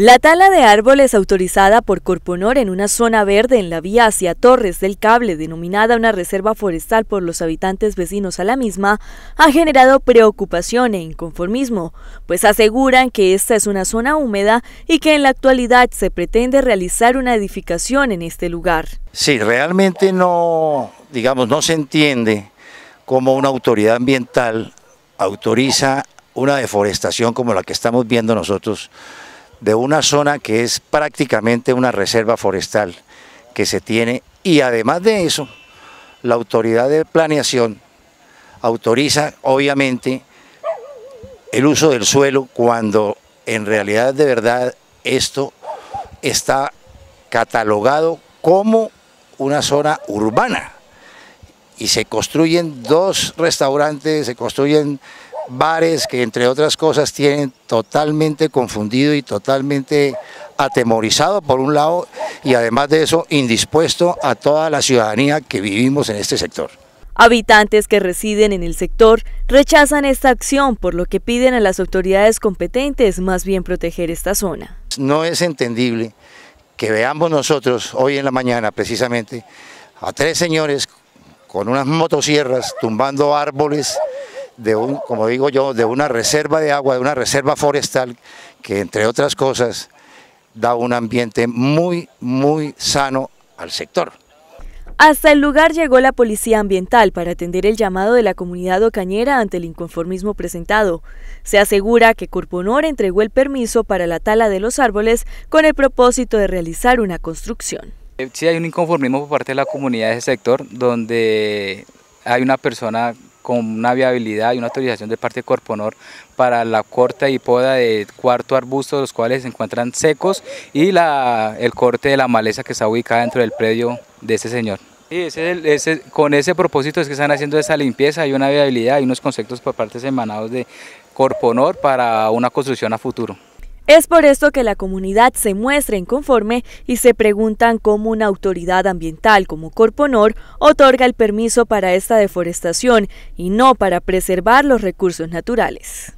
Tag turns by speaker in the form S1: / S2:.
S1: La tala de árboles autorizada por Corponor en una zona verde en la vía hacia Torres del Cable, denominada una reserva forestal por los habitantes vecinos a la misma, ha generado preocupación e inconformismo, pues aseguran que esta es una zona húmeda y que en la actualidad se pretende realizar una edificación en este lugar.
S2: Sí, realmente no, digamos, no se entiende cómo una autoridad ambiental autoriza una deforestación como la que estamos viendo nosotros de una zona que es prácticamente una reserva forestal que se tiene y además de eso, la autoridad de planeación autoriza obviamente el uso del suelo cuando en realidad de verdad esto está catalogado como una zona urbana y se construyen dos restaurantes, se construyen bares que entre otras cosas tienen totalmente confundido y totalmente atemorizado por un lado y además de eso indispuesto a toda la ciudadanía que vivimos en este sector.
S1: Habitantes que residen en el sector rechazan esta acción, por lo que piden a las autoridades competentes más bien proteger esta zona.
S2: No es entendible que veamos nosotros hoy en la mañana precisamente a tres señores con unas motosierras tumbando árboles de un, como digo yo, de una reserva de agua, de una reserva forestal, que entre otras cosas da un ambiente muy, muy sano al sector.
S1: Hasta el lugar llegó la Policía Ambiental para atender el llamado de la comunidad ocañera ante el inconformismo presentado. Se asegura que Corponor entregó el permiso para la tala de los árboles con el propósito de realizar una construcción.
S3: Sí hay un inconformismo por parte de la comunidad de ese sector, donde hay una persona con una viabilidad y una autorización de parte de Corponor para la corta y poda de cuarto arbusto, los cuales se encuentran secos, y la, el corte de la maleza que está ubicada dentro del predio de este señor. Sí, ese con ese propósito es que están haciendo esa limpieza, y una viabilidad, y unos conceptos por parte emanados de Corponor para una construcción a futuro.
S1: Es por esto que la comunidad se muestra inconforme y se preguntan cómo una autoridad ambiental como Corponor otorga el permiso para esta deforestación y no para preservar los recursos naturales.